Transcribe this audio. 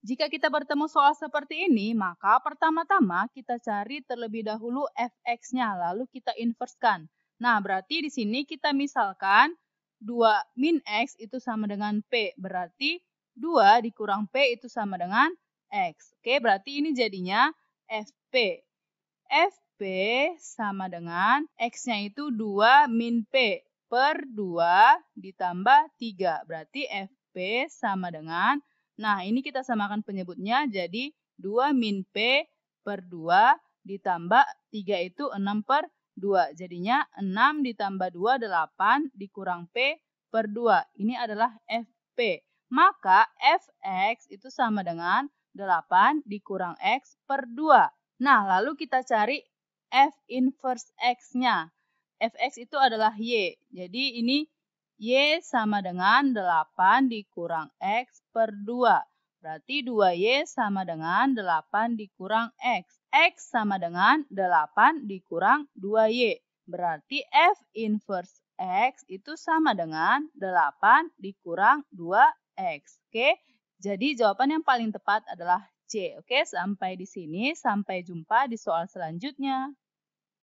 Jika kita bertemu soal seperti ini, maka pertama-tama kita cari terlebih dahulu fx-nya, lalu kita inverskan. Nah, berarti di sini kita misalkan 2 min x itu sama dengan p, berarti 2 dikurang p itu sama dengan x. Oke, berarti ini jadinya fp. fp sama dengan x-nya itu 2 min p per 2 ditambah 3, berarti fp sama dengan Nah, ini kita samakan penyebutnya jadi 2 min P per 2 ditambah 3 itu 6 per 2. Jadinya 6 ditambah 2 8 dikurang P per 2. Ini adalah FP. Maka Fx itu sama dengan 8 dikurang X per 2. Nah, lalu kita cari F inverse X-nya. Fx itu adalah Y. Jadi ini Y sama dengan 8 dikurang X per 2. Berarti 2Y sama dengan 8 dikurang X. X sama dengan 8 dikurang 2Y. Berarti F inverse X itu sama dengan 8 dikurang 2X. Oke, jadi jawaban yang paling tepat adalah C. Oke, sampai di sini. Sampai jumpa di soal selanjutnya.